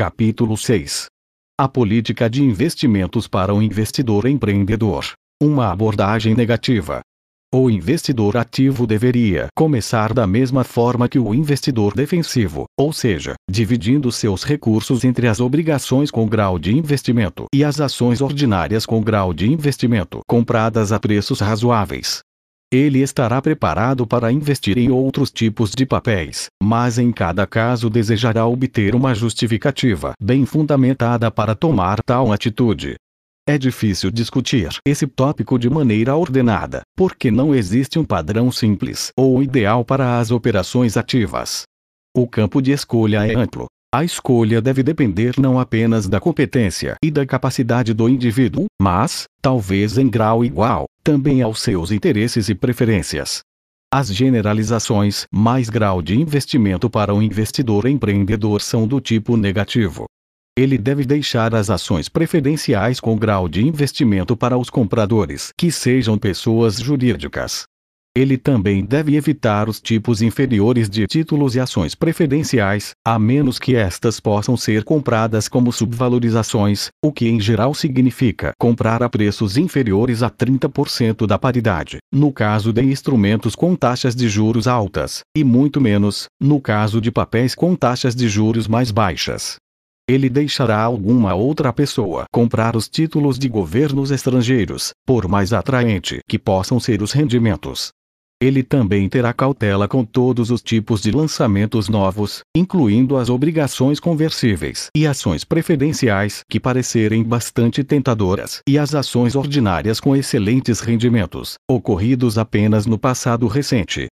Capítulo 6 A política de investimentos para o investidor empreendedor. Uma abordagem negativa. O investidor ativo deveria começar da mesma forma que o investidor defensivo, ou seja, dividindo seus recursos entre as obrigações com grau de investimento e as ações ordinárias com grau de investimento compradas a preços razoáveis. Ele estará preparado para investir em outros tipos de papéis, mas em cada caso desejará obter uma justificativa bem fundamentada para tomar tal atitude. É difícil discutir esse tópico de maneira ordenada, porque não existe um padrão simples ou ideal para as operações ativas. O campo de escolha é amplo, a escolha deve depender não apenas da competência e da capacidade do indivíduo, mas, talvez em grau igual, também aos seus interesses e preferências. As generalizações mais grau de investimento para o investidor empreendedor são do tipo negativo. Ele deve deixar as ações preferenciais com grau de investimento para os compradores que sejam pessoas jurídicas. Ele também deve evitar os tipos inferiores de títulos e ações preferenciais, a menos que estas possam ser compradas como subvalorizações, o que em geral significa comprar a preços inferiores a 30% da paridade, no caso de instrumentos com taxas de juros altas, e muito menos, no caso de papéis com taxas de juros mais baixas ele deixará alguma outra pessoa comprar os títulos de governos estrangeiros, por mais atraente que possam ser os rendimentos. Ele também terá cautela com todos os tipos de lançamentos novos, incluindo as obrigações conversíveis e ações preferenciais que parecerem bastante tentadoras e as ações ordinárias com excelentes rendimentos, ocorridos apenas no passado recente.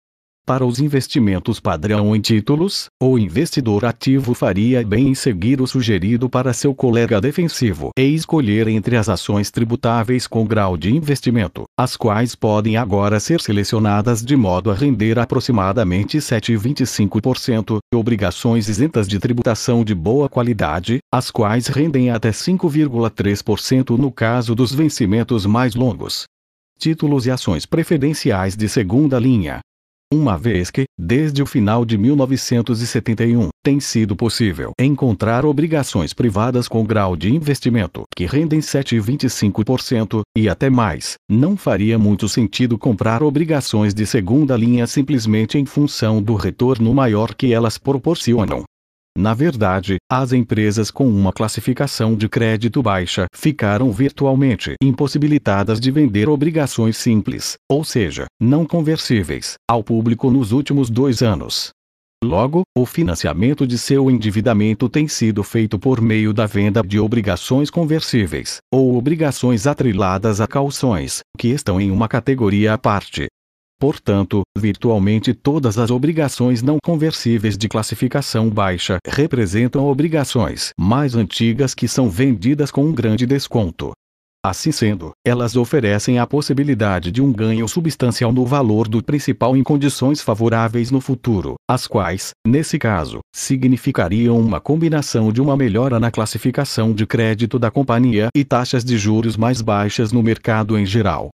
Para os investimentos padrão em títulos, o investidor ativo faria bem em seguir o sugerido para seu colega defensivo e escolher entre as ações tributáveis com grau de investimento, as quais podem agora ser selecionadas de modo a render aproximadamente 7,25%, e obrigações isentas de tributação de boa qualidade, as quais rendem até 5,3% no caso dos vencimentos mais longos títulos e ações preferenciais de segunda linha, uma vez que, desde o final de 1971, tem sido possível encontrar obrigações privadas com grau de investimento que rendem 7,25% e até mais. Não faria muito sentido comprar obrigações de segunda linha simplesmente em função do retorno maior que elas proporcionam. Na verdade, as empresas com uma classificação de crédito baixa ficaram virtualmente impossibilitadas de vender obrigações simples, ou seja, não conversíveis, ao público nos últimos dois anos. Logo, o financiamento de seu endividamento tem sido feito por meio da venda de obrigações conversíveis, ou obrigações atriladas a calções, que estão em uma categoria à parte, Portanto, virtualmente todas as obrigações não conversíveis de classificação baixa representam obrigações mais antigas que são vendidas com um grande desconto. Assim sendo, elas oferecem a possibilidade de um ganho substancial no valor do principal em condições favoráveis no futuro, as quais, nesse caso, significariam uma combinação de uma melhora na classificação de crédito da companhia e taxas de juros mais baixas no mercado em geral.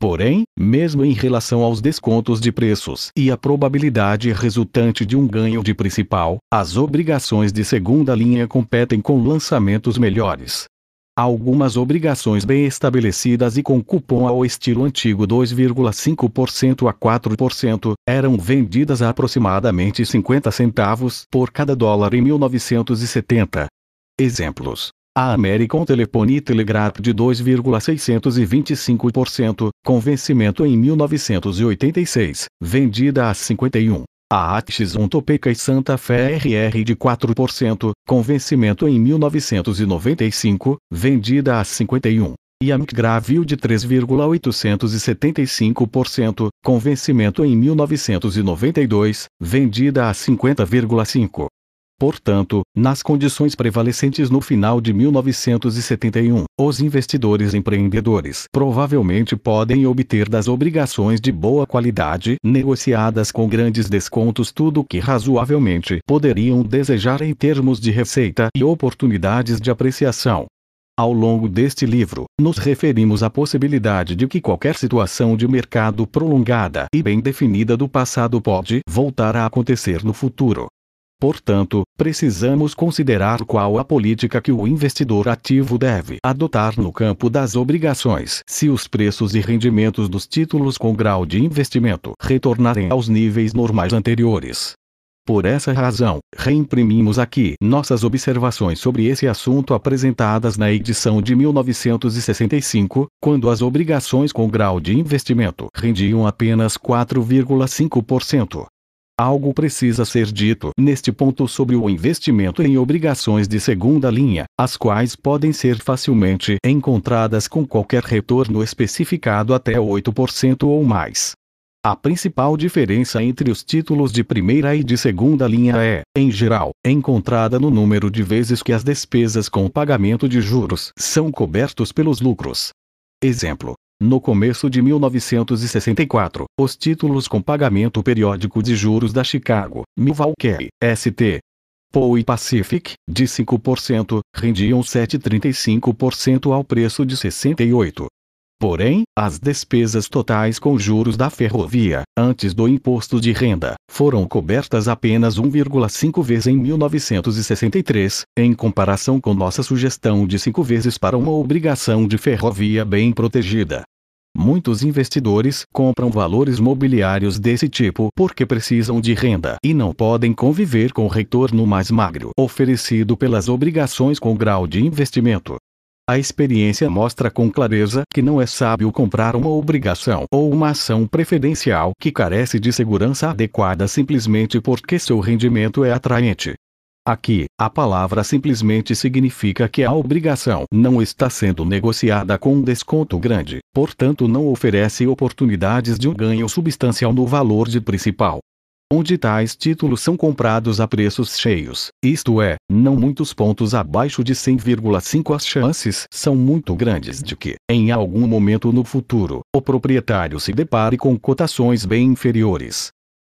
Porém, mesmo em relação aos descontos de preços e a probabilidade resultante de um ganho de principal, as obrigações de segunda linha competem com lançamentos melhores. Algumas obrigações bem estabelecidas e com cupom ao estilo antigo 2,5% a 4% eram vendidas a aproximadamente 50 centavos por cada dólar em 1970. Exemplos: a American Telephone Telegraph de 2,625%, com vencimento em 1986, vendida a 51. A axis Topeka e Santa Fé RR de 4%, com vencimento em 1995, vendida a 51. E a McGravill de 3,875%, com vencimento em 1992, vendida a 50,5. Portanto, nas condições prevalecentes no final de 1971, os investidores empreendedores provavelmente podem obter das obrigações de boa qualidade negociadas com grandes descontos tudo o que razoavelmente poderiam desejar em termos de receita e oportunidades de apreciação. Ao longo deste livro, nos referimos à possibilidade de que qualquer situação de mercado prolongada e bem definida do passado pode voltar a acontecer no futuro. Portanto, precisamos considerar qual a política que o investidor ativo deve adotar no campo das obrigações. Se os preços e rendimentos dos títulos com grau de investimento retornarem aos níveis normais anteriores. Por essa razão, reimprimimos aqui nossas observações sobre esse assunto apresentadas na edição de 1965, quando as obrigações com grau de investimento rendiam apenas 4,5%. Algo precisa ser dito neste ponto sobre o investimento em obrigações de segunda linha, as quais podem ser facilmente encontradas com qualquer retorno especificado até 8% ou mais. A principal diferença entre os títulos de primeira e de segunda linha é, em geral, encontrada no número de vezes que as despesas com pagamento de juros são cobertos pelos lucros. Exemplo: no começo de 1964, os títulos com pagamento periódico de juros da Chicago, Milwaukee, St. Paul e Pacific, de 5%, rendiam 7,35% ao preço de 68. Porém, as despesas totais com juros da ferrovia, antes do imposto de renda, foram cobertas apenas 1,5 vezes em 1963, em comparação com nossa sugestão de 5 vezes para uma obrigação de ferrovia bem protegida. Muitos investidores compram valores mobiliários desse tipo porque precisam de renda e não podem conviver com o retorno mais magro oferecido pelas obrigações com grau de investimento. A experiência mostra com clareza que não é sábio comprar uma obrigação ou uma ação preferencial que carece de segurança adequada simplesmente porque seu rendimento é atraente. Aqui, a palavra simplesmente significa que a obrigação não está sendo negociada com um desconto grande, portanto não oferece oportunidades de um ganho substancial no valor de principal. Onde tais títulos são comprados a preços cheios, isto é, não muitos pontos abaixo de 100,5 as chances são muito grandes de que, em algum momento no futuro, o proprietário se depare com cotações bem inferiores,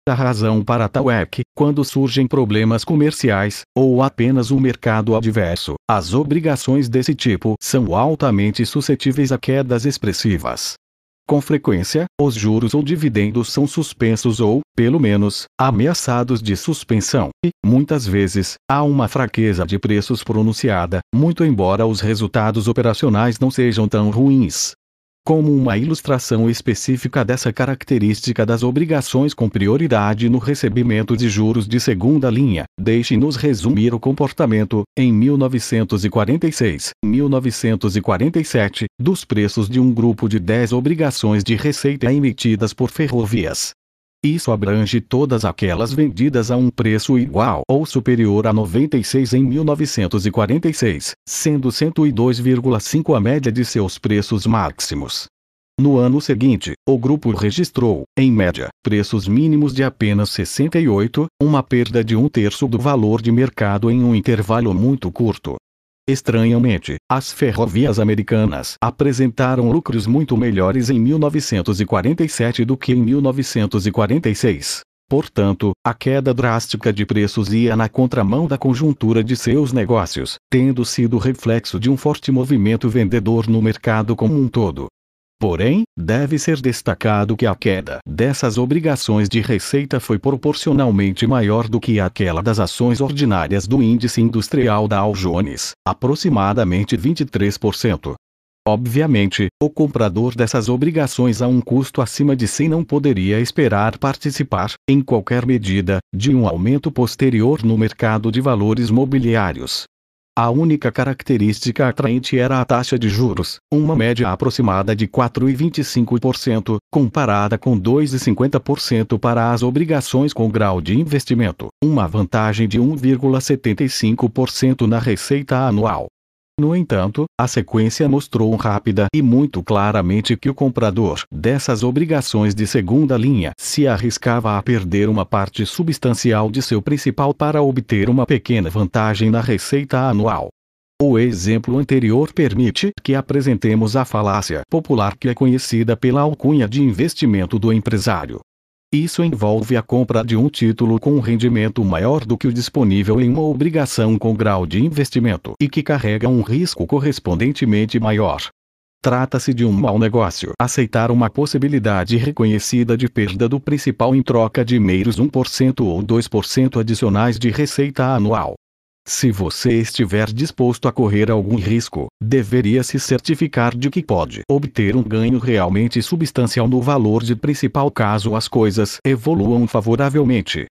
a razão para tal é que, quando surgem problemas comerciais, ou apenas um mercado adverso, as obrigações desse tipo são altamente suscetíveis a quedas expressivas. Com frequência, os juros ou dividendos são suspensos ou, pelo menos, ameaçados de suspensão, e, muitas vezes, há uma fraqueza de preços pronunciada, muito embora os resultados operacionais não sejam tão ruins como uma ilustração específica dessa característica das obrigações com prioridade no recebimento de juros de segunda linha. Deixe-nos resumir o comportamento, em 1946, 1947, dos preços de um grupo de 10 obrigações de receita emitidas por ferrovias. Isso abrange todas aquelas vendidas a um preço igual ou superior a 96 em 1946, sendo 102,5 a média de seus preços máximos. No ano seguinte, o grupo registrou, em média, preços mínimos de apenas 68, uma perda de um terço do valor de mercado em um intervalo muito curto. Estranhamente, as ferrovias americanas apresentaram lucros muito melhores em 1947 do que em 1946. Portanto, a queda drástica de preços ia na contramão da conjuntura de seus negócios, tendo sido reflexo de um forte movimento vendedor no mercado como um todo. Porém, deve ser destacado que a queda dessas obrigações de receita foi proporcionalmente maior do que aquela das ações ordinárias do índice industrial da Dow Jones, aproximadamente 23%. Obviamente, o comprador dessas obrigações a um custo acima de 100 não poderia esperar participar, em qualquer medida, de um aumento posterior no mercado de valores mobiliários, a única característica atraente era a taxa de juros, uma média aproximada de 4,25%, comparada com 2,50% para as obrigações com grau de investimento, uma vantagem de 1,75% na receita anual. No entanto, a sequência mostrou rápida e muito claramente que o comprador dessas obrigações de segunda linha se arriscava a perder uma parte substancial de seu principal para obter uma pequena vantagem na receita anual. O exemplo anterior permite que apresentemos a falácia popular que é conhecida pela alcunha de investimento do empresário. Isso envolve a compra de um título com um rendimento maior do que o disponível em uma obrigação com grau de investimento e que carrega um risco correspondentemente maior. Trata-se de um mau negócio. Aceitar uma possibilidade reconhecida de perda do principal em troca de meios 1% ou 2% adicionais de receita anual se você estiver disposto a correr algum risco, deveria se certificar de que pode obter um ganho realmente substancial no valor de principal caso as coisas evoluam favoravelmente.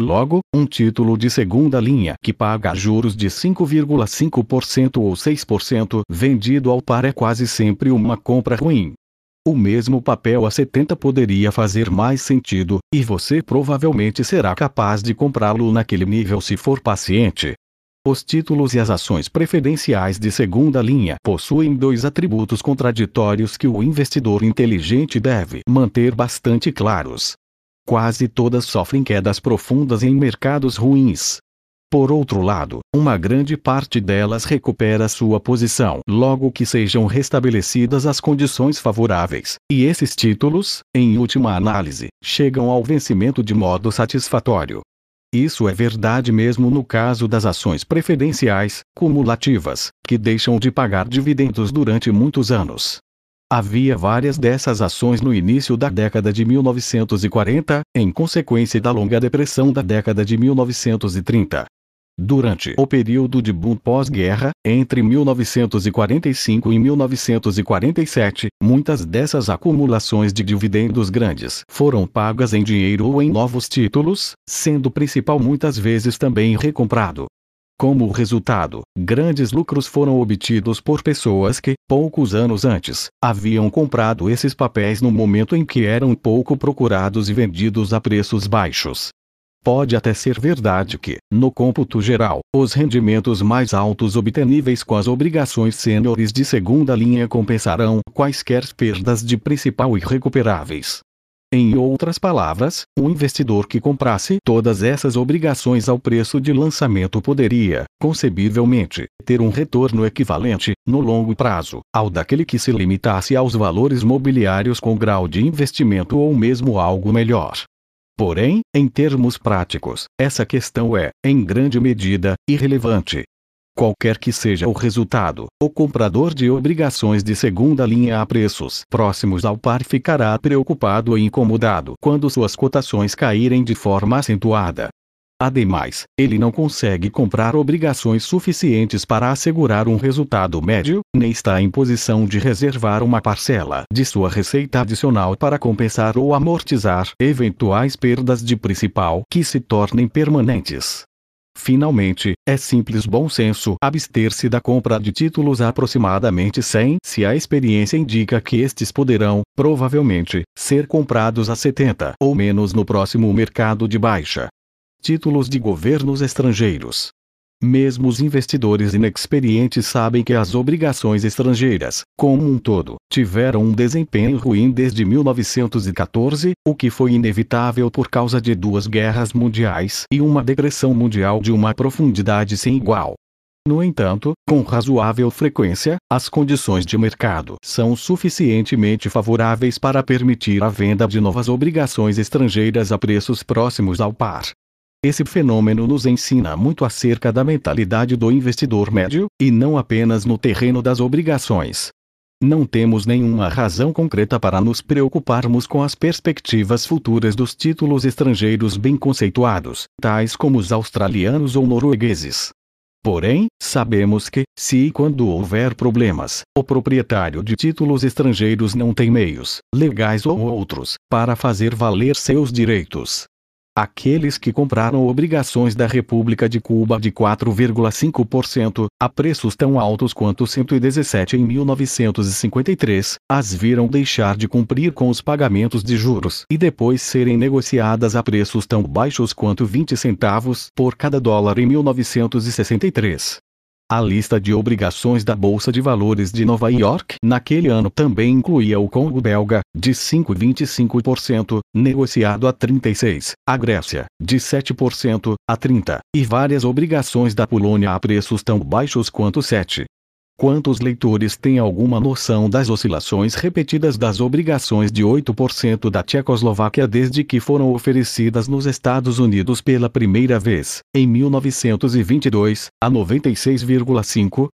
Logo, um título de segunda linha que paga juros de 5,5% ou 6% vendido ao par é quase sempre uma compra ruim. O mesmo papel a 70 poderia fazer mais sentido, e você provavelmente será capaz de comprá-lo naquele nível se for paciente. Os títulos e as ações preferenciais de segunda linha possuem dois atributos contraditórios que o investidor inteligente deve manter bastante claros. Quase todas sofrem quedas profundas em mercados ruins. Por outro lado, uma grande parte delas recupera sua posição logo que sejam restabelecidas as condições favoráveis, e esses títulos, em última análise, chegam ao vencimento de modo satisfatório. Isso é verdade mesmo no caso das ações preferenciais, cumulativas, que deixam de pagar dividendos durante muitos anos. Havia várias dessas ações no início da década de 1940, em consequência da longa depressão da década de 1930. Durante o período de boom pós-guerra, entre 1945 e 1947, muitas dessas acumulações de dividendos grandes foram pagas em dinheiro ou em novos títulos, sendo principal muitas vezes também recomprado. Como resultado, grandes lucros foram obtidos por pessoas que, poucos anos antes, haviam comprado esses papéis no momento em que eram pouco procurados e vendidos a preços baixos. Pode até ser verdade que, no cômputo geral, os rendimentos mais altos obteníveis com as obrigações sêniores de segunda linha compensarão quaisquer perdas de principal irrecuperáveis. Em outras palavras, o investidor que comprasse todas essas obrigações ao preço de lançamento poderia, concebivelmente, ter um retorno equivalente, no longo prazo, ao daquele que se limitasse aos valores mobiliários com grau de investimento ou mesmo algo melhor. Porém, em termos práticos, essa questão é, em grande medida, irrelevante. Qualquer que seja o resultado, o comprador de obrigações de segunda linha a preços próximos ao par ficará preocupado e incomodado quando suas cotações caírem de forma acentuada, Ademais, ele não consegue comprar obrigações suficientes para assegurar um resultado médio, nem está em posição de reservar uma parcela de sua receita adicional para compensar ou amortizar eventuais perdas de principal que se tornem permanentes. Finalmente, é simples bom senso abster-se da compra de títulos aproximadamente 100 se a experiência indica que estes poderão, provavelmente, ser comprados a 70 ou menos no próximo mercado de baixa títulos de governos estrangeiros. Mesmo os investidores inexperientes sabem que as obrigações estrangeiras, como um todo, tiveram um desempenho ruim desde 1914, o que foi inevitável por causa de duas guerras mundiais e uma depressão mundial de uma profundidade sem igual. No entanto, com razoável frequência, as condições de mercado são suficientemente favoráveis para permitir a venda de novas obrigações estrangeiras a preços próximos ao par, esse fenômeno nos ensina muito acerca da mentalidade do investidor médio, e não apenas no terreno das obrigações. Não temos nenhuma razão concreta para nos preocuparmos com as perspectivas futuras dos títulos estrangeiros bem conceituados, tais como os australianos ou noruegueses. Porém, sabemos que, se e quando houver problemas, o proprietário de títulos estrangeiros não tem meios, legais ou outros, para fazer valer seus direitos, Aqueles que compraram obrigações da República de Cuba de 4,5%, a preços tão altos quanto 117 em 1953, as viram deixar de cumprir com os pagamentos de juros e depois serem negociadas a preços tão baixos quanto 20 centavos por cada dólar em 1963. A lista de obrigações da Bolsa de Valores de Nova York naquele ano também incluía o Congo belga, de 5,25%, negociado a 36%, a Grécia, de 7% a 30%, e várias obrigações da Polônia a preços tão baixos quanto 7%. Quantos leitores têm alguma noção das oscilações repetidas das obrigações de 8% da Tchecoslováquia desde que foram oferecidas nos Estados Unidos pela primeira vez, em 1922, a 96,5,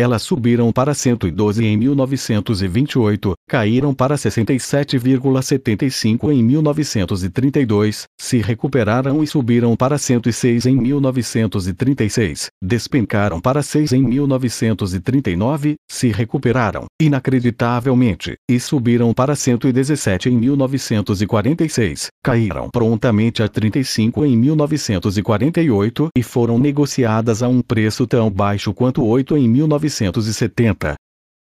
elas subiram para 112 em 1928, caíram para 67,75 em 1932, se recuperaram e subiram para 106 em 1936, despencaram para 6 em 1939, se recuperaram, inacreditavelmente, e subiram para 117 em 1946, caíram prontamente a 35 em 1948 e foram negociadas a um preço tão baixo quanto 8 em 19 1970.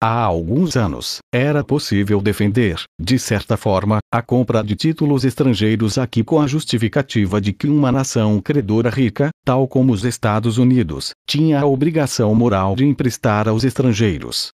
Há alguns anos, era possível defender, de certa forma, a compra de títulos estrangeiros aqui com a justificativa de que uma nação credora rica, tal como os Estados Unidos, tinha a obrigação moral de emprestar aos estrangeiros.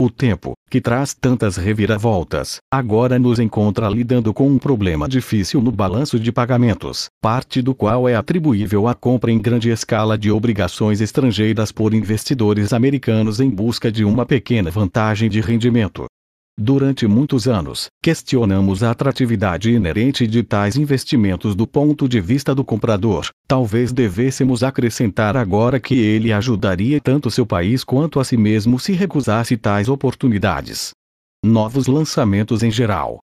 O tempo, que traz tantas reviravoltas, agora nos encontra lidando com um problema difícil no balanço de pagamentos, parte do qual é atribuível à compra em grande escala de obrigações estrangeiras por investidores americanos em busca de uma pequena vantagem de rendimento. Durante muitos anos, questionamos a atratividade inerente de tais investimentos do ponto de vista do comprador. Talvez devêssemos acrescentar agora que ele ajudaria tanto seu país quanto a si mesmo se recusasse tais oportunidades. Novos lançamentos em geral.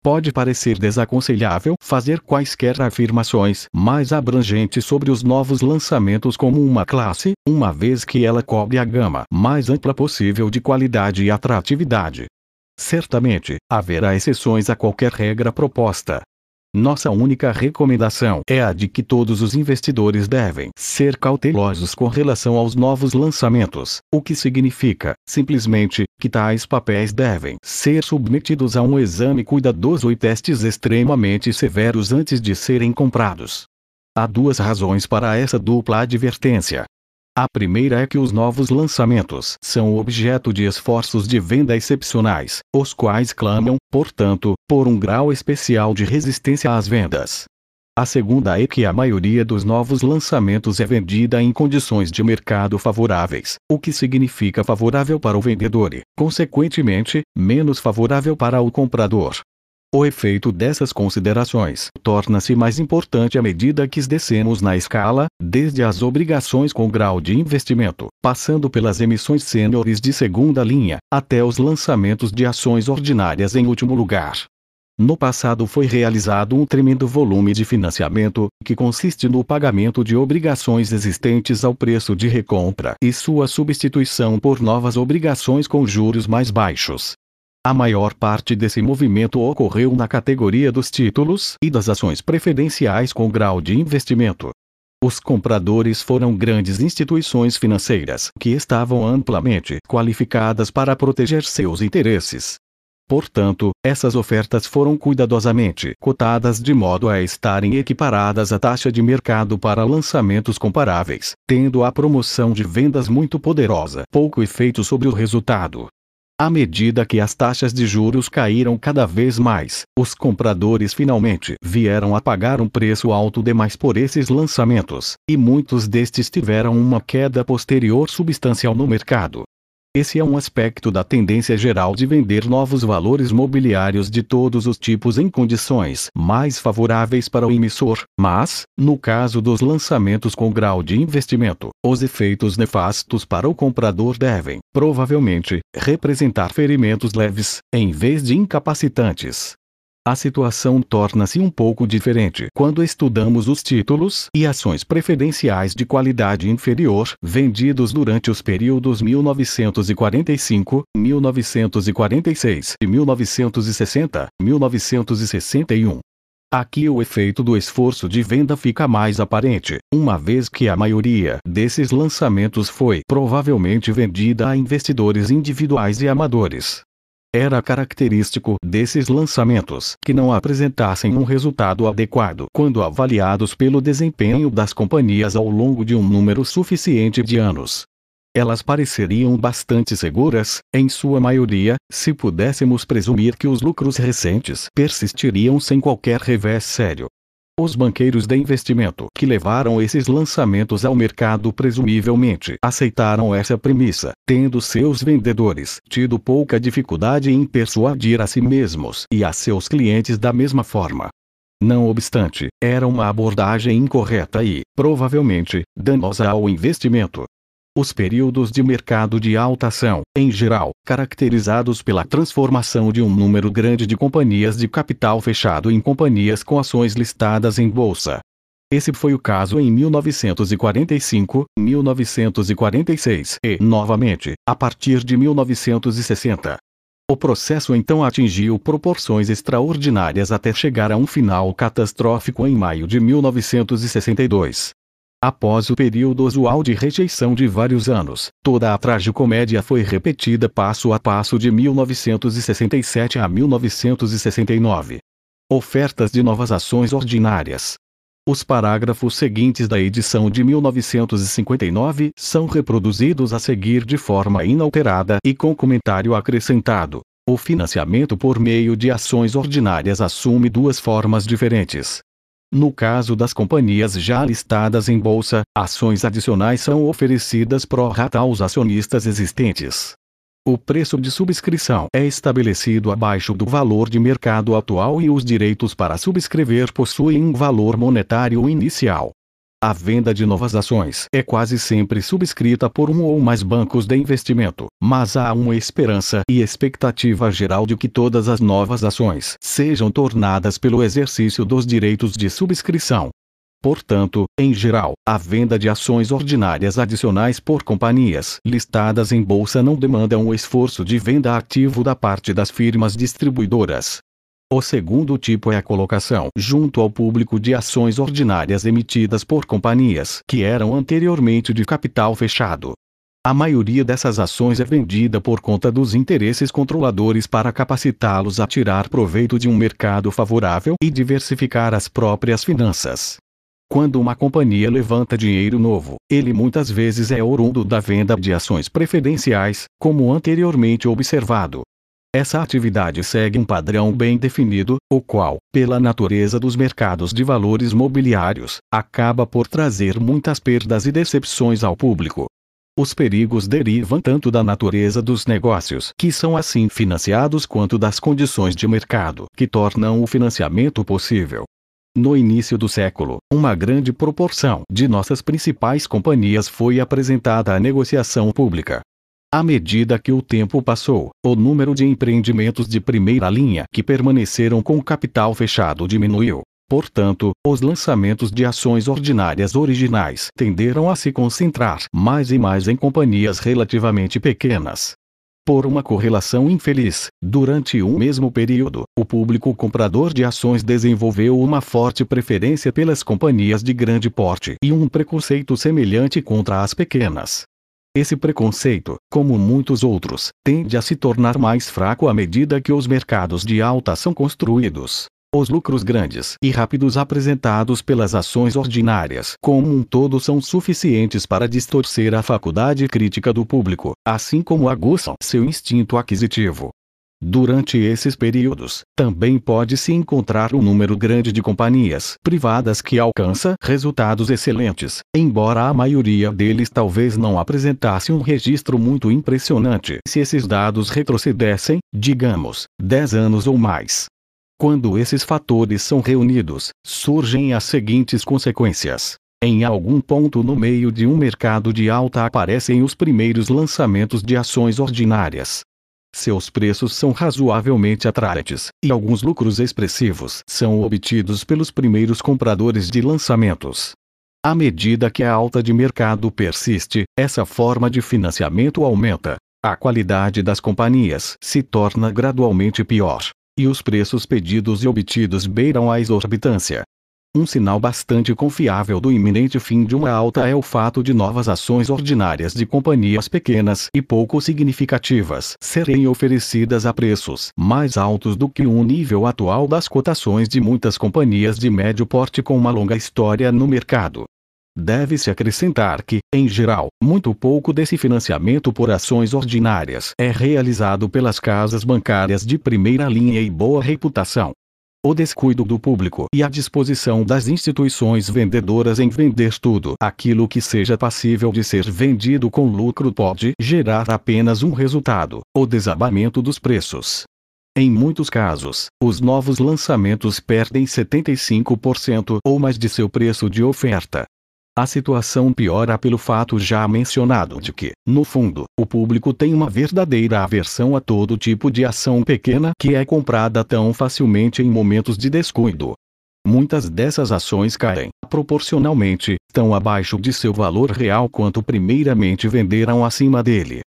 Pode parecer desaconselhável fazer quaisquer afirmações mais abrangentes sobre os novos lançamentos como uma classe, uma vez que ela cobre a gama mais ampla possível de qualidade e atratividade. Certamente, haverá exceções a qualquer regra proposta. Nossa única recomendação é a de que todos os investidores devem ser cautelosos com relação aos novos lançamentos, o que significa, simplesmente, que tais papéis devem ser submetidos a um exame cuidadoso e testes extremamente severos antes de serem comprados. Há duas razões para essa dupla advertência. A primeira é que os novos lançamentos são objeto de esforços de venda excepcionais, os quais clamam, portanto, por um grau especial de resistência às vendas. A segunda é que a maioria dos novos lançamentos é vendida em condições de mercado favoráveis, o que significa favorável para o vendedor e, consequentemente, menos favorável para o comprador. O efeito dessas considerações torna-se mais importante à medida que descemos na escala, desde as obrigações com grau de investimento, passando pelas emissões sêniores de segunda linha, até os lançamentos de ações ordinárias em último lugar. No passado foi realizado um tremendo volume de financiamento, que consiste no pagamento de obrigações existentes ao preço de recompra e sua substituição por novas obrigações com juros mais baixos, a maior parte desse movimento ocorreu na categoria dos títulos e das ações preferenciais com grau de investimento. Os compradores foram grandes instituições financeiras que estavam amplamente qualificadas para proteger seus interesses. Portanto, essas ofertas foram cuidadosamente cotadas de modo a estarem equiparadas à taxa de mercado para lançamentos comparáveis, tendo a promoção de vendas muito poderosa pouco efeito sobre o resultado. À medida que as taxas de juros caíram cada vez mais, os compradores finalmente vieram a pagar um preço alto demais por esses lançamentos, e muitos destes tiveram uma queda posterior substancial no mercado. Esse é um aspecto da tendência geral de vender novos valores mobiliários de todos os tipos em condições mais favoráveis para o emissor, mas, no caso dos lançamentos com grau de investimento, os efeitos nefastos para o comprador devem, provavelmente, representar ferimentos leves, em vez de incapacitantes. A situação torna-se um pouco diferente quando estudamos os títulos e ações preferenciais de qualidade inferior vendidos durante os períodos 1945, 1946 e 1960, 1961. Aqui o efeito do esforço de venda fica mais aparente, uma vez que a maioria desses lançamentos foi provavelmente vendida a investidores individuais e amadores, era característico desses lançamentos que não apresentassem um resultado adequado quando avaliados pelo desempenho das companhias ao longo de um número suficiente de anos. Elas pareceriam bastante seguras, em sua maioria, se pudéssemos presumir que os lucros recentes persistiriam sem qualquer revés sério. Os banqueiros de investimento que levaram esses lançamentos ao mercado presumivelmente aceitaram essa premissa, tendo seus vendedores tido pouca dificuldade em persuadir a si mesmos e a seus clientes da mesma forma. Não obstante, era uma abordagem incorreta e, provavelmente, danosa ao investimento. Os períodos de mercado de alta ação, em geral, caracterizados pela transformação de um número grande de companhias de capital fechado em companhias com ações listadas em bolsa. Esse foi o caso em 1945, 1946 e, novamente, a partir de 1960. O processo então atingiu proporções extraordinárias até chegar a um final catastrófico em maio de 1962, Após o período usual de rejeição de vários anos, toda a tragicomédia foi repetida passo a passo de 1967 a 1969. Ofertas de novas ações ordinárias. Os parágrafos seguintes da edição de 1959 são reproduzidos a seguir de forma inalterada e com comentário acrescentado. O financiamento por meio de ações ordinárias assume duas formas diferentes. No caso das companhias já listadas em bolsa, ações adicionais são oferecidas pró rata aos acionistas existentes. O preço de subscrição é estabelecido abaixo do valor de mercado atual e os direitos para subscrever possuem um valor monetário inicial. A venda de novas ações é quase sempre subscrita por um ou mais bancos de investimento, mas há uma esperança e expectativa geral de que todas as novas ações sejam tornadas pelo exercício dos direitos de subscrição. Portanto, em geral, a venda de ações ordinárias adicionais por companhias listadas em bolsa não demanda um esforço de venda ativo da parte das firmas distribuidoras, o segundo tipo é a colocação junto ao público de ações ordinárias emitidas por companhias que eram anteriormente de capital fechado. A maioria dessas ações é vendida por conta dos interesses controladores para capacitá-los a tirar proveito de um mercado favorável e diversificar as próprias finanças. Quando uma companhia levanta dinheiro novo, ele muitas vezes é oriundo da venda de ações preferenciais, como anteriormente observado, essa atividade segue um padrão bem definido, o qual, pela natureza dos mercados de valores mobiliários, acaba por trazer muitas perdas e decepções ao público. Os perigos derivam tanto da natureza dos negócios que são assim financiados quanto das condições de mercado que tornam o financiamento possível. No início do século, uma grande proporção de nossas principais companhias foi apresentada à negociação pública, à medida que o tempo passou, o número de empreendimentos de primeira linha que permaneceram com capital fechado diminuiu. Portanto, os lançamentos de ações ordinárias originais tenderam a se concentrar mais e mais em companhias relativamente pequenas. Por uma correlação infeliz, durante um mesmo período, o público comprador de ações desenvolveu uma forte preferência pelas companhias de grande porte e um preconceito semelhante contra as pequenas. Esse preconceito, como muitos outros, tende a se tornar mais fraco à medida que os mercados de alta são construídos. Os lucros grandes e rápidos apresentados pelas ações ordinárias como um todo são suficientes para distorcer a faculdade crítica do público, assim como aguçam seu instinto aquisitivo, Durante esses períodos, também pode-se encontrar um número grande de companhias privadas que alcança resultados excelentes, embora a maioria deles talvez não apresentasse um registro muito impressionante se esses dados retrocedessem, digamos, 10 anos ou mais. Quando esses fatores são reunidos, surgem as seguintes consequências. Em algum ponto no meio de um mercado de alta aparecem os primeiros lançamentos de ações ordinárias, seus preços são razoavelmente atraentes, e alguns lucros expressivos são obtidos pelos primeiros compradores de lançamentos. À medida que a alta de mercado persiste, essa forma de financiamento aumenta, a qualidade das companhias se torna gradualmente pior, e os preços pedidos e obtidos beiram a exorbitância, um sinal bastante confiável do iminente fim de uma alta é o fato de novas ações ordinárias de companhias pequenas e pouco significativas serem oferecidas a preços mais altos do que o nível atual das cotações de muitas companhias de médio porte com uma longa história no mercado. Deve-se acrescentar que, em geral, muito pouco desse financiamento por ações ordinárias é realizado pelas casas bancárias de primeira linha e boa reputação, o descuido do público e a disposição das instituições vendedoras em vender tudo aquilo que seja passível de ser vendido com lucro pode gerar apenas um resultado: o desabamento dos preços. Em muitos casos, os novos lançamentos perdem 75% ou mais de seu preço de oferta, a situação piora pelo fato já mencionado de que, no fundo, o público tem uma verdadeira aversão a todo tipo de ação pequena que é comprada tão facilmente em momentos de descuido. Muitas dessas ações caem, proporcionalmente, tão abaixo de seu valor real quanto primeiramente venderam acima dele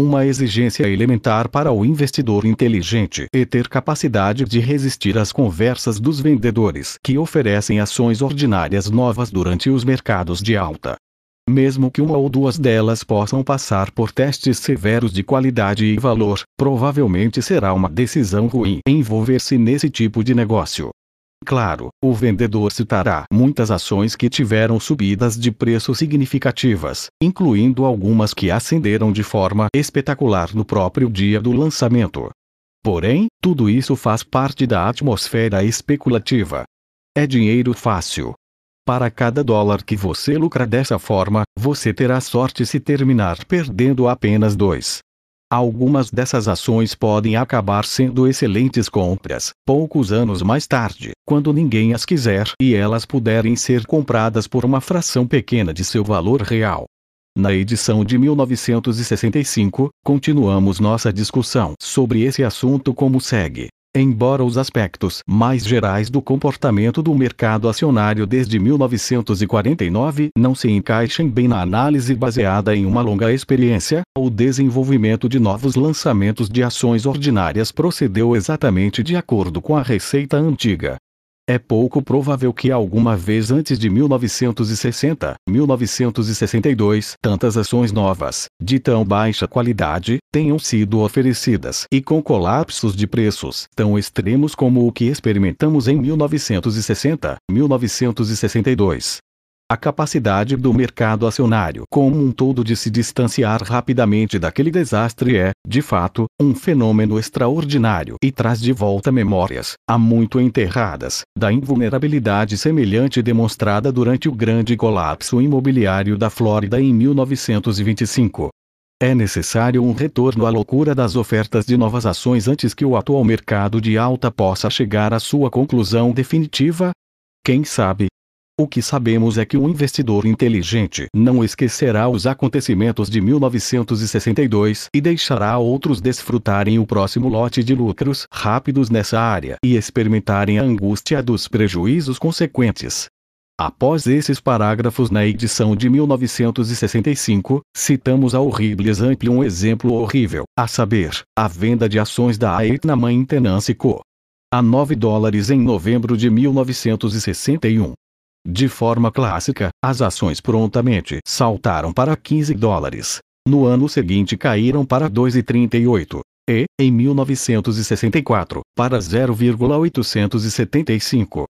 uma exigência elementar para o investidor inteligente e ter capacidade de resistir às conversas dos vendedores que oferecem ações ordinárias novas durante os mercados de alta. Mesmo que uma ou duas delas possam passar por testes severos de qualidade e valor, provavelmente será uma decisão ruim envolver-se nesse tipo de negócio. Claro, o vendedor citará muitas ações que tiveram subidas de preço significativas, incluindo algumas que ascenderam de forma espetacular no próprio dia do lançamento. Porém, tudo isso faz parte da atmosfera especulativa. É dinheiro fácil. Para cada dólar que você lucra dessa forma, você terá sorte se terminar perdendo apenas dois. Algumas dessas ações podem acabar sendo excelentes compras, poucos anos mais tarde, quando ninguém as quiser e elas puderem ser compradas por uma fração pequena de seu valor real. Na edição de 1965, continuamos nossa discussão sobre esse assunto como segue. Embora os aspectos mais gerais do comportamento do mercado acionário desde 1949 não se encaixem bem na análise baseada em uma longa experiência, o desenvolvimento de novos lançamentos de ações ordinárias procedeu exatamente de acordo com a receita antiga. É pouco provável que alguma vez antes de 1960, 1962, tantas ações novas, de tão baixa qualidade, tenham sido oferecidas e com colapsos de preços tão extremos como o que experimentamos em 1960, 1962 a capacidade do mercado acionário como um todo de se distanciar rapidamente daquele desastre é, de fato, um fenômeno extraordinário e traz de volta memórias, há muito enterradas, da invulnerabilidade semelhante demonstrada durante o grande colapso imobiliário da Flórida em 1925. É necessário um retorno à loucura das ofertas de novas ações antes que o atual mercado de alta possa chegar à sua conclusão definitiva, quem sabe, o que sabemos é que um investidor inteligente não esquecerá os acontecimentos de 1962 e deixará outros desfrutarem o próximo lote de lucros rápidos nessa área e experimentarem a angústia dos prejuízos consequentes. Após esses parágrafos na edição de 1965, citamos a horrível exemplo um exemplo horrível, a saber, a venda de ações da Aetna Maintenance Co. a 9 dólares em novembro de 1961. De forma clássica, as ações prontamente saltaram para 15 dólares. No ano seguinte caíram para 2,38 e, em 1964, para 0,875.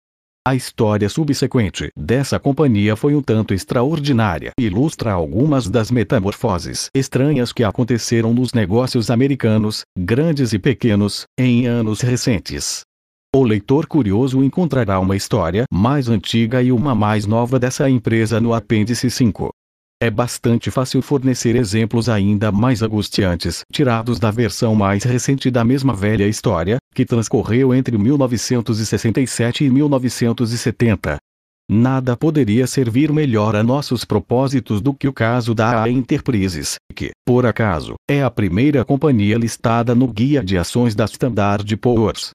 A história subsequente dessa companhia foi um tanto extraordinária e ilustra algumas das metamorfoses estranhas que aconteceram nos negócios americanos, grandes e pequenos, em anos recentes. O leitor curioso encontrará uma história mais antiga e uma mais nova dessa empresa no apêndice 5. É bastante fácil fornecer exemplos ainda mais angustiantes, tirados da versão mais recente da mesma velha história, que transcorreu entre 1967 e 1970. Nada poderia servir melhor a nossos propósitos do que o caso da A Enterprises, que, por acaso, é a primeira companhia listada no Guia de Ações da Standard Poor's.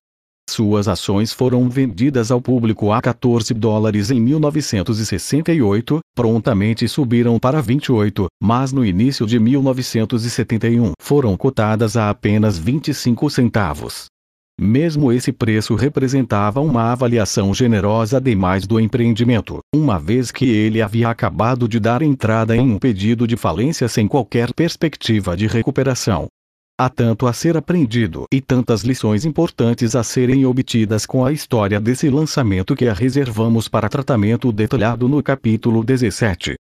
Suas ações foram vendidas ao público a 14 dólares em 1968, prontamente subiram para 28, mas no início de 1971 foram cotadas a apenas 25 centavos. Mesmo esse preço representava uma avaliação generosa demais do empreendimento, uma vez que ele havia acabado de dar entrada em um pedido de falência sem qualquer perspectiva de recuperação. Há tanto a ser aprendido e tantas lições importantes a serem obtidas com a história desse lançamento que a reservamos para tratamento detalhado no capítulo 17.